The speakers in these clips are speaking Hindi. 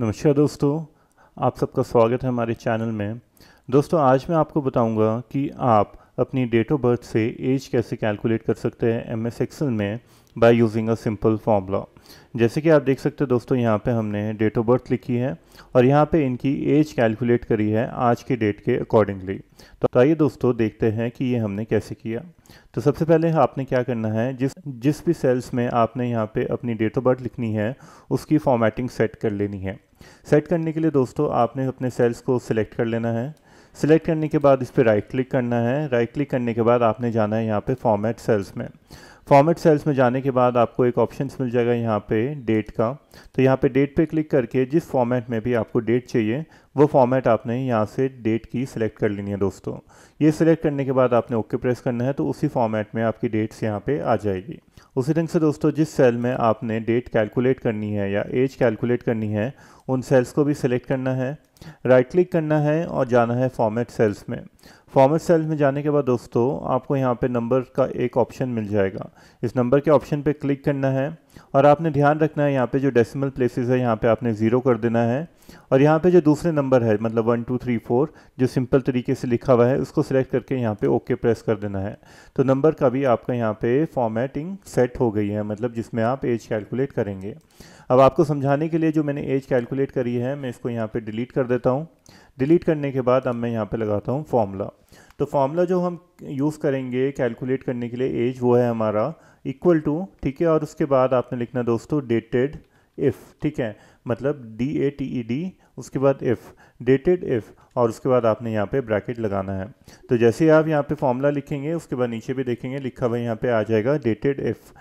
नमस्कार दोस्तों आप सबका स्वागत है हमारे चैनल में दोस्तों आज मैं आपको बताऊंगा कि आप अपनी डेट ऑफ बर्थ से एज कैसे कैलकुलेट कर सकते हैं एम एस एक्सल में by using a simple formula जैसे कि आप देख सकते हैं दोस्तों यहाँ पे हमने डेट ऑफ बर्थ लिखी है और यहाँ पे इनकी एज कैलकुलेट करी है आज के डेट के अकॉर्डिंगली तो आइए दोस्तों देखते हैं कि ये हमने कैसे किया तो सबसे पहले आपने क्या करना है जिस जिस भी सेल्स में आपने यहाँ पे अपनी डेट ऑफ बर्थ लिखनी है उसकी फॉर्मेटिंग सेट कर लेनी है सेट करने के लिए दोस्तों आपने अपने सेल्स को सिलेक्ट कर लेना है सिलेक्ट करने के बाद इस पर राइट क्लिक करना है राइट क्लिक करने के बाद आपने जाना है यहाँ पे फॉर्मेट सेल्स में फॉर्मेट सेल्स में जाने के बाद आपको एक ऑप्शन मिल जाएगा यहाँ पे डेट का तो यहाँ पे डेट पे क्लिक करके जिस फॉर्मेट में भी आपको डेट चाहिए वो फॉर्मेट आपने यहाँ से डेट की सिलेक्ट कर लेनी है दोस्तों ये सिलेक्ट करने के बाद आपने ओके प्रेस करना है तो उसी फॉर्मेट में आपकी डेट्स यहाँ पे आ जाएगी उसी ढंग से दोस्तों जिस सेल में आपने डेट कैलकुलेट करनी है या एज कैलकुलेट करनी है उन सेल्स को भी सिलेक्ट करना है राइट right क्लिक करना है और जाना है फॉर्मेट सेल्स में फॉर्मेट सेल्स में जाने के बाद दोस्तों आपको यहाँ पे नंबर का एक ऑप्शन मिल जाएगा इस नंबर के ऑप्शन पे क्लिक करना है और आपने ध्यान रखना है यहाँ पे जो डेसिमल प्लेसेस है यहाँ पे आपने ज़ीरो कर देना है और यहाँ पे जो दूसरे नंबर है मतलब वन टू थ्री फोर जो सिंपल तरीके से लिखा हुआ है उसको सिलेक्ट करके यहाँ पे ओके प्रेस कर देना है तो नंबर का भी आपका यहाँ पे फॉर्मेटिंग सेट हो गई है मतलब जिसमें आप एज कैलकुलेट करेंगे अब आपको समझाने के लिए जो मैंने एज कैलकुलेट करी है मैं इसको यहाँ पर डिलीट कर देता हूँ डिलीट करने के बाद अब मैं यहाँ पर लगाता हूँ फॉर्मूला तो फॉर्मूला जो हम यूज़ करेंगे कैलकुलेट करने के लिए एज वो है हमारा इक्वल टू ठीक है और उसके बाद आपने लिखना दोस्तों डेटेड इफ़ ठीक है मतलब D A T E D उसके बाद इफ़ डेटेड इफ़ और उसके बाद आपने यहाँ पे ब्रैकेट लगाना है तो जैसे आप यहाँ पे फॉर्मूला लिखेंगे उसके बाद नीचे भी देखेंगे लिखा हुआ यहाँ पे आ जाएगा डेटेड इफ़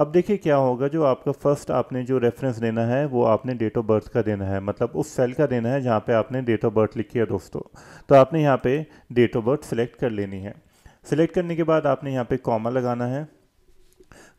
अब देखिए क्या होगा जो आपका फर्स्ट आपने जो रेफरेंस देना है वो आपने डेट ऑफ बर्थ का देना है मतलब उस सेल का देना है जहाँ पे आपने डेट ऑफ बर्थ लिखी है दोस्तों तो आपने यहाँ पे डेट ऑफ बर्थ सेलेक्ट कर लेनी है सिलेक्ट करने के बाद आपने यहाँ पे कॉमा लगाना है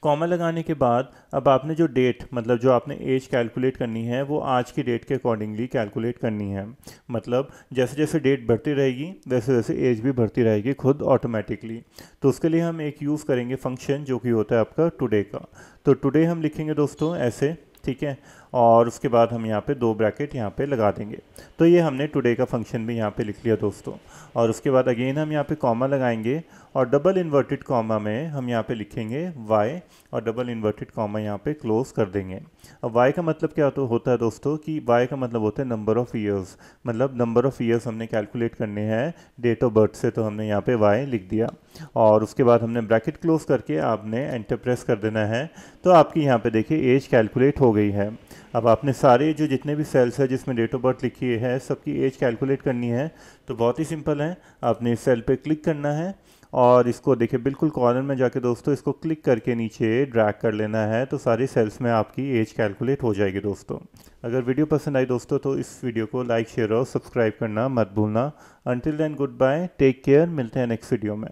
कॉमा लगाने के बाद अब आपने जो डेट मतलब जो आपने एज कैलकुलेट करनी है वो आज की डेट के अकॉर्डिंगली कैलकुलेट करनी है मतलब जैसे जैसे डेट बढ़ती रहेगी वैसे वैसे एज भी बढ़ती रहेगी खुद ऑटोमेटिकली तो उसके लिए हम एक यूज़ करेंगे फंक्शन जो कि होता है आपका टुडे का तो टुडे हम लिखेंगे दोस्तों ऐसे ठीक है और उसके बाद हम यहाँ पे दो ब्रैकेट यहाँ पे लगा देंगे तो ये हमने टुडे का फंक्शन भी यहाँ पे लिख लिया दोस्तों और उसके बाद अगेन हम यहाँ पे कॉमा लगाएंगे और डबल इन्वर्टेड कॉमा में हम यहाँ पे लिखेंगे वाई और डबल इन्वर्टेड कॉमा यहाँ पे क्लोज़ कर देंगे अब वाई का मतलब क्या तो होता है दोस्तों कि वाई का मतलब होता है नंबर ऑफ़ ईयर्स मतलब नंबर ऑफ़ ईयर्स हमने कैलकुलेट करने हैं डेट ऑफ बर्थ से तो हमने यहाँ पे वाई लिख दिया और उसके बाद हमने ब्रैकेट क्लोज़ करके आपने एंटरप्रेस कर देना है तो आपकी यहाँ पे देखिए एज कैलकुलेट हो गई है अब आपने सारे जो जितने भी सेल्स हैं जिसमें डेट ऑफ बर्थ लिखी है सबकी एज कैलकुलेट करनी है तो बहुत ही सिंपल है आपने इस सेल पे क्लिक करना है और इसको देखिए बिल्कुल कॉर्नर में जाके दोस्तों इसको क्लिक करके नीचे ड्रैग कर लेना है तो सारी सेल्स में आपकी एज कैलकुलेट हो जाएगी दोस्तों अगर वीडियो पसंद आई दोस्तों तो इस वीडियो को लाइक शेयर और सब्सक्राइब करना मत भूलना until then good bye take care मिलते हैं नेक्स्ट वीडियो में